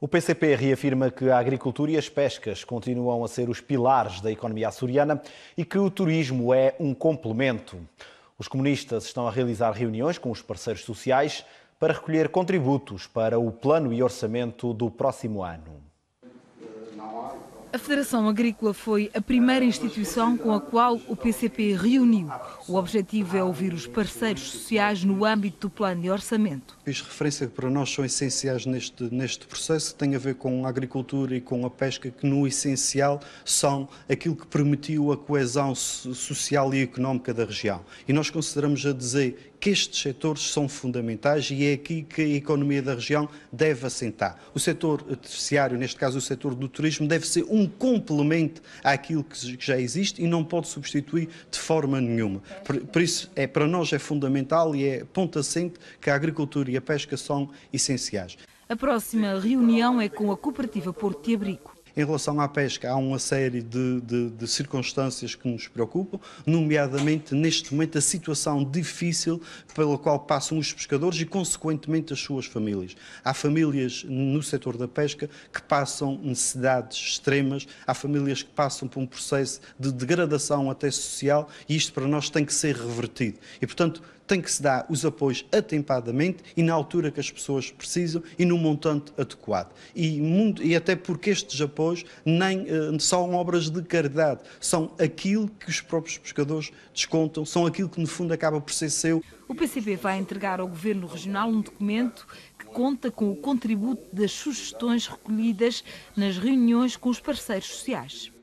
O PCP reafirma que a agricultura e as pescas continuam a ser os pilares da economia açoriana e que o turismo é um complemento. Os comunistas estão a realizar reuniões com os parceiros sociais para recolher contributos para o plano e orçamento do próximo ano. Então. A Federação Agrícola foi a primeira instituição com a qual o PCP reuniu. O objetivo é ouvir os parceiros sociais no âmbito do plano de orçamento. As referências que para nós são essenciais neste, neste processo que tem a ver com a agricultura e com a pesca, que no essencial são aquilo que permitiu a coesão social e económica da região. E nós consideramos a dizer que estes setores são fundamentais e é aqui que a economia da região deve assentar. O setor terciário, neste caso o setor do turismo, deve ser um um complemento àquilo que já existe e não pode substituir de forma nenhuma. Por, por isso, é, para nós é fundamental e é ponto assente que a agricultura e a pesca são essenciais. A próxima reunião é com a Cooperativa Porto de Abrico. Em relação à pesca, há uma série de, de, de circunstâncias que nos preocupam, nomeadamente neste momento a situação difícil pela qual passam os pescadores e, consequentemente, as suas famílias. Há famílias no setor da pesca que passam necessidades extremas, há famílias que passam por um processo de degradação até social e isto para nós tem que ser revertido. E, portanto, tem que se dar os apoios atempadamente e na altura que as pessoas precisam e num montante adequado. E, e até porque estes apoios hoje, nem eh, são obras de caridade, são aquilo que os próprios pescadores descontam, são aquilo que no fundo acaba por ser seu. O PCP vai entregar ao Governo Regional um documento que conta com o contributo das sugestões recolhidas nas reuniões com os parceiros sociais.